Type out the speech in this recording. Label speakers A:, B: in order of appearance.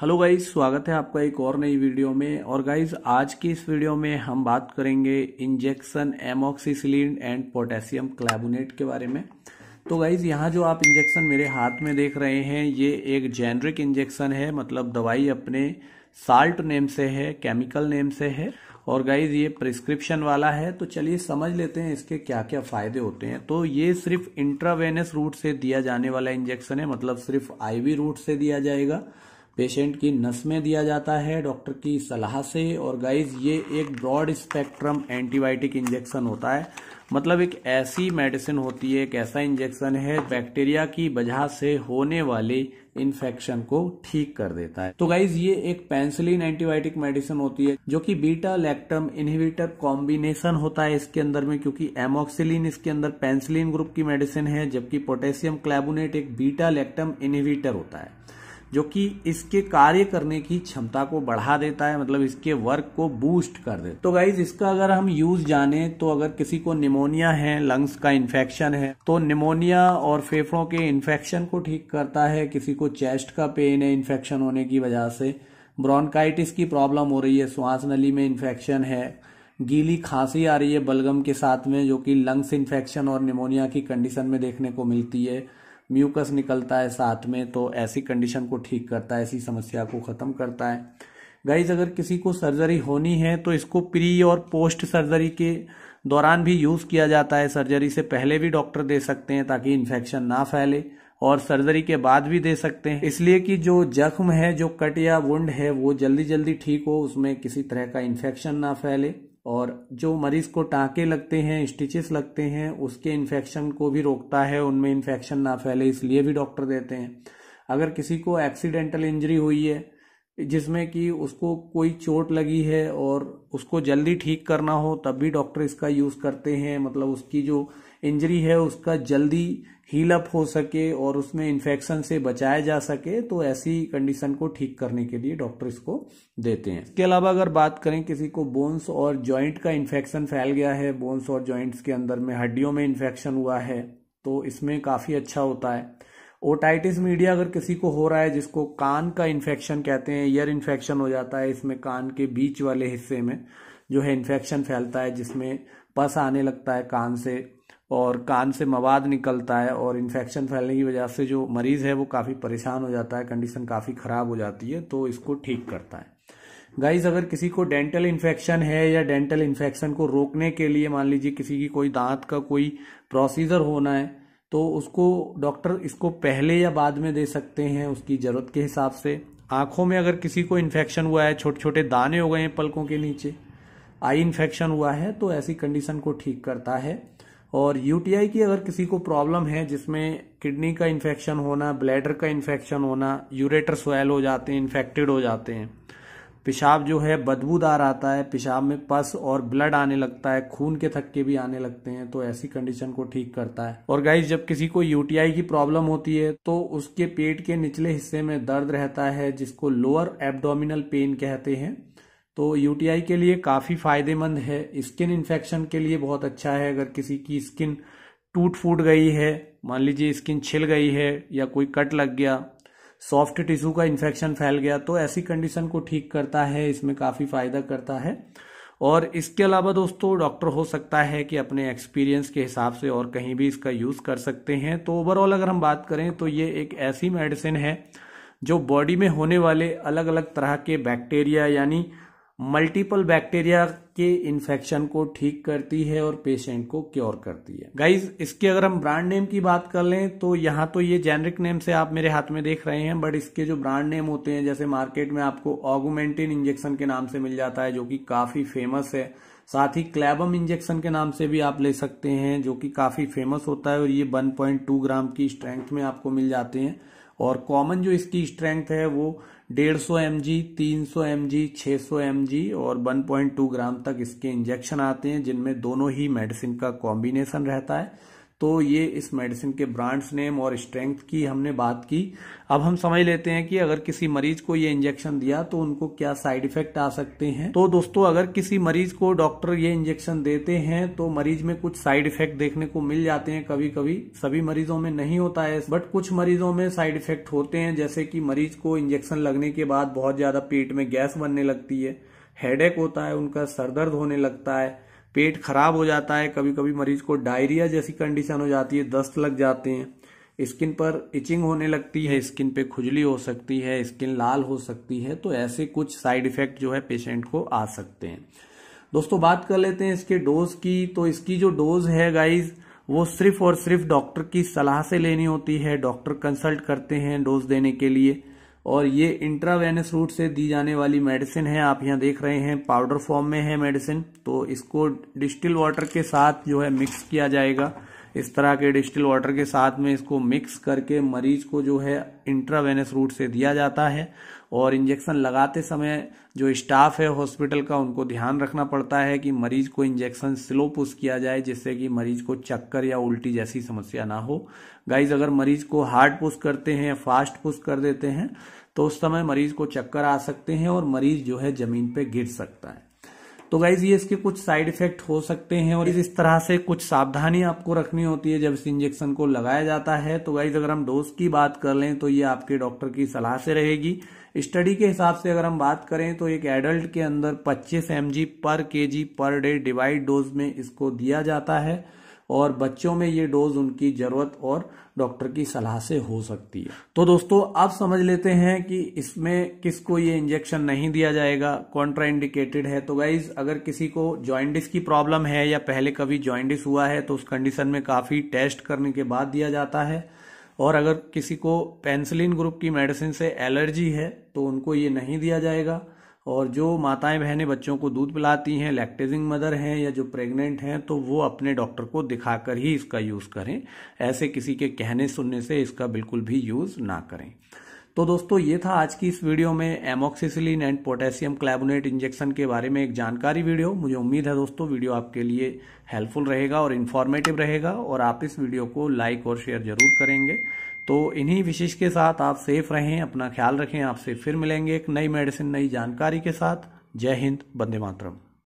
A: hello guys स्वागत है आपका एक और नई वीडियो में और गाइज आज की इस वीडियो में हम बात करेंगे injection amoxicillin and potassium clavulanate के बारे में तो गाइज यहाँ जो आप इंजेक्शन मेरे हाथ में देख रहे हैं ये एक जेनरिक इंजेक्शन है मतलब दवाई अपने साल्ट नेम से है केमिकल नेम से है और गाइज ये प्रिस्क्रिप्शन वाला है तो चलिए समझ लेते हैं इसके क्या क्या फायदे होते हैं तो ये सिर्फ इंट्रावेनस रूट से दिया जाने वाला इंजेक्शन है मतलब सिर्फ आईवी रूट से दिया जाएगा पेशेंट की नस में दिया जाता है डॉक्टर की सलाह से और गाइज ये एक ब्रॉड स्पेक्ट्रम एंटीबायोटिक इंजेक्शन होता है मतलब एक ऐसी मेडिसिन होती है एक ऐसा इंजेक्शन है बैक्टीरिया की वजह से होने वाले इन्फेक्शन को ठीक कर देता है तो गाइज ये एक पेंसिलिन एंटीबायोटिक मेडिसिन होती है जो कि बीटा लेक्टम इनहिबिटर कॉम्बिनेशन होता है इसके अंदर में क्योंकि एमोक्सिलिन इसके अंदर पेंसिलिन ग्रुप की मेडिसिन है जबकि पोटेशियम क्लेबोनेट एक बीटा लेक्टम इनहिबिटर होता है जो कि इसके कार्य करने की क्षमता को बढ़ा देता है मतलब इसके वर्क को बूस्ट कर दे तो गाइज इसका अगर हम यूज जाने तो अगर किसी को निमोनिया है लंग्स का इन्फेक्शन है तो निमोनिया और फेफड़ों के इन्फेक्शन को ठीक करता है किसी को चेस्ट का पेन है इन्फेक्शन होने की वजह से ब्रॉनकाइटिस की प्रॉब्लम हो रही है श्वास नली में इन्फेक्शन है गीली खांसी आ रही है बलगम के साथ में जो कि लंग्स इन्फेक्शन और निमोनिया की कंडीशन में देखने को मिलती है म्यूकस निकलता है साथ में तो ऐसी कंडीशन को ठीक करता है ऐसी समस्या को ख़त्म करता है गाइज अगर किसी को सर्जरी होनी है तो इसको प्री और पोस्ट सर्जरी के दौरान भी यूज़ किया जाता है सर्जरी से पहले भी डॉक्टर दे सकते हैं ताकि इन्फेक्शन ना फैले और सर्जरी के बाद भी दे सकते हैं इसलिए कि जो जख्म है जो कट या वुंड है वो जल्दी जल्दी ठीक हो उसमें किसी तरह का इन्फेक्शन ना फैले और जो मरीज को टाँके लगते हैं स्टिचेस लगते हैं उसके इन्फेक्शन को भी रोकता है उनमें इन्फेक्शन ना फैले इसलिए भी डॉक्टर देते हैं अगर किसी को एक्सीडेंटल इंजरी हुई है जिसमें कि उसको कोई चोट लगी है और उसको जल्दी ठीक करना हो तब भी डॉक्टर इसका यूज़ करते हैं मतलब उसकी जो इंजरी है उसका जल्दी हील अप हो सके और उसमें इन्फेक्शन से बचाया जा सके तो ऐसी कंडीशन को ठीक करने के लिए डॉक्टर इसको देते हैं इसके अलावा अगर बात करें किसी को बोन्स और जॉइंट का इन्फेक्शन फैल गया है बोन्स और जॉइंट्स के अंदर में हड्डियों में इन्फेक्शन हुआ है तो इसमें काफ़ी अच्छा होता है ओटाइटिस मीडिया अगर किसी को हो रहा है जिसको कान का इन्फेक्शन कहते हैं ईयर इन्फेक्शन हो जाता है इसमें कान के बीच वाले हिस्से में जो है इन्फेक्शन फैलता है जिसमें पस आने लगता है कान से और कान से मवाद निकलता है और इन्फेक्शन फैलने की वजह से जो मरीज़ है वो काफ़ी परेशान हो जाता है कंडीशन काफ़ी ख़राब हो जाती है तो इसको ठीक करता है गाइज अगर किसी को डेंटल इन्फेक्शन है या डेंटल इन्फेक्शन को रोकने के लिए मान लीजिए किसी की कोई दांत का कोई प्रोसीजर होना है तो उसको डॉक्टर इसको पहले या बाद में दे सकते हैं उसकी ज़रूरत के हिसाब से आंखों में अगर किसी को इन्फेक्शन हुआ है छोटे छोटे दाने हो गए हैं पलकों के नीचे आई इन्फेक्शन हुआ है तो ऐसी कंडीशन को ठीक करता है और यूटीआई की अगर किसी को प्रॉब्लम है जिसमें किडनी का इन्फेक्शन होना ब्लैडर का इन्फेक्शन होना यूरेटर सोयल हो जाते हैं इन्फेक्टेड हो जाते हैं पेशाब जो है बदबूदार आता है पेशाब में पस और ब्लड आने लगता है खून के थक्के भी आने लगते हैं तो ऐसी कंडीशन को ठीक करता है और गाइज जब किसी को यूटीआई की प्रॉब्लम होती है तो उसके पेट के निचले हिस्से में दर्द रहता है जिसको लोअर एब्डोमिनल पेन कहते हैं तो यूटीआई के लिए काफ़ी फायदेमंद है स्किन इन्फेक्शन के लिए बहुत अच्छा है अगर किसी की स्किन टूट फूट गई है मान लीजिए स्किन छिल गई है या कोई कट लग गया सॉफ्ट टिश्यू का इन्फेक्शन फैल गया तो ऐसी कंडीशन को ठीक करता है इसमें काफ़ी फ़ायदा करता है और इसके अलावा दोस्तों डॉक्टर हो सकता है कि अपने एक्सपीरियंस के हिसाब से और कहीं भी इसका यूज़ कर सकते हैं तो ओवरऑल अगर हम बात करें तो ये एक ऐसी मेडिसिन है जो बॉडी में होने वाले अलग अलग तरह के बैक्टीरिया यानी मल्टीपल बैक्टीरिया के इन्फेक्शन को ठीक करती है और पेशेंट को क्योर करती है गाइज इसके अगर हम ब्रांड नेम की बात कर लें तो यहाँ तो ये जेनरिक नेम से आप मेरे हाथ में देख रहे हैं बट इसके जो ब्रांड नेम होते हैं जैसे मार्केट में आपको ऑगुमेंटिन इंजेक्शन के नाम से मिल जाता है जो कि काफी फेमस है साथ ही क्लैबम इंजेक्शन के नाम से भी आप ले सकते हैं जो कि काफी फेमस होता है और ये 1.2 ग्राम की स्ट्रेंथ में आपको मिल जाते हैं और कॉमन जो इसकी स्ट्रेंथ है वो डेढ़ सौ एम जी तीन सौ एम जी छः सौ एम जी और वन पॉइंट टू ग्राम तक इसके इंजेक्शन आते हैं जिनमें दोनों ही मेडिसिन का कॉम्बिनेशन रहता है तो ये इस मेडिसिन के ब्रांड्स नेम और स्ट्रेंथ की हमने बात की अब हम समझ लेते हैं कि अगर किसी मरीज को ये इंजेक्शन दिया तो उनको क्या साइड इफेक्ट आ सकते हैं तो दोस्तों अगर किसी मरीज को डॉक्टर ये इंजेक्शन देते हैं तो मरीज में कुछ साइड इफेक्ट देखने को मिल जाते हैं कभी कभी सभी मरीजों में नहीं होता है बट कुछ मरीजों में साइड इफेक्ट होते हैं जैसे कि मरीज को इंजेक्शन लगने के बाद बहुत ज्यादा पेट में गैस बनने लगती है हेडेक होता है उनका सर दर्द होने लगता है पेट खराब हो जाता है कभी कभी मरीज को डायरिया जैसी कंडीशन हो जाती है दस्त लग जाते हैं स्किन पर इचिंग होने लगती है स्किन पे खुजली हो सकती है स्किन लाल हो सकती है तो ऐसे कुछ साइड इफेक्ट जो है पेशेंट को आ सकते हैं दोस्तों बात कर लेते हैं इसके डोज की तो इसकी जो डोज है गाइज वो सिर्फ और सिर्फ डॉक्टर की सलाह से लेनी होती है डॉक्टर कंसल्ट करते हैं डोज देने के लिए और ये इंट्रावेनस रूट से दी जाने वाली मेडिसिन है आप यहाँ देख रहे हैं पाउडर फॉर्म में है मेडिसिन तो इसको डिस्टिल वाटर के साथ जो है मिक्स किया जाएगा इस तरह के डिस्टिल वाटर के साथ में इसको मिक्स करके मरीज को जो है इंट्रावेनस रूट से दिया जाता है और इंजेक्शन लगाते समय जो स्टाफ है हॉस्पिटल का उनको ध्यान रखना पड़ता है कि मरीज को इंजेक्शन स्लो पुश किया जाए जिससे कि मरीज को चक्कर या उल्टी जैसी समस्या ना हो गाइज अगर मरीज को हार्ड पुश करते हैं फास्ट पुश कर देते हैं तो उस समय मरीज को चक्कर आ सकते हैं और मरीज जो है जमीन पे गिर सकता है तो गाइज ये इसके कुछ साइड इफेक्ट हो सकते हैं और इस तरह से कुछ सावधानी आपको रखनी होती है जब इस इंजेक्शन को लगाया जाता है तो गाइज अगर हम डोज की बात कर लें तो ये आपके डॉक्टर की सलाह से रहेगी स्टडी के हिसाब से अगर हम बात करें तो एक एडल्ट के अंदर 25 एम पर के पर डे डिवाइड डोज में इसको दिया जाता है और बच्चों में ये डोज उनकी ज़रूरत और डॉक्टर की सलाह से हो सकती है तो दोस्तों आप समझ लेते हैं कि इसमें किसको ये इंजेक्शन नहीं दिया जाएगा कॉन्ट्रा इंडिकेटेड है तो गाइज अगर किसी को ज्वाइंटिस की प्रॉब्लम है या पहले कभी ज्वाइंटिस हुआ है तो उस कंडीशन में काफ़ी टेस्ट करने के बाद दिया जाता है और अगर किसी को पेंसिलिन ग्रुप की मेडिसिन से एलर्जी है तो उनको ये नहीं दिया जाएगा और जो माताएं बहनें बच्चों को दूध पिलाती हैं लैक्टेजिंग मदर हैं या जो प्रेग्नेंट हैं तो वो अपने डॉक्टर को दिखाकर ही इसका यूज़ करें ऐसे किसी के कहने सुनने से इसका बिल्कुल भी यूज़ ना करें तो दोस्तों ये था आज की इस वीडियो में amoxicillin and potassium clavulanate injection के बारे में एक जानकारी वीडियो मुझे उम्मीद है दोस्तों वीडियो आपके लिए हेल्पफुल रहेगा और इन्फॉर्मेटिव रहेगा और आप इस वीडियो को लाइक और शेयर जरूर करेंगे तो इन्हीं विशेष के साथ आप सेफ रहें अपना ख्याल रखें आपसे फिर मिलेंगे एक नई मेडिसिन नई जानकारी के साथ जय हिंद बंदे मातरम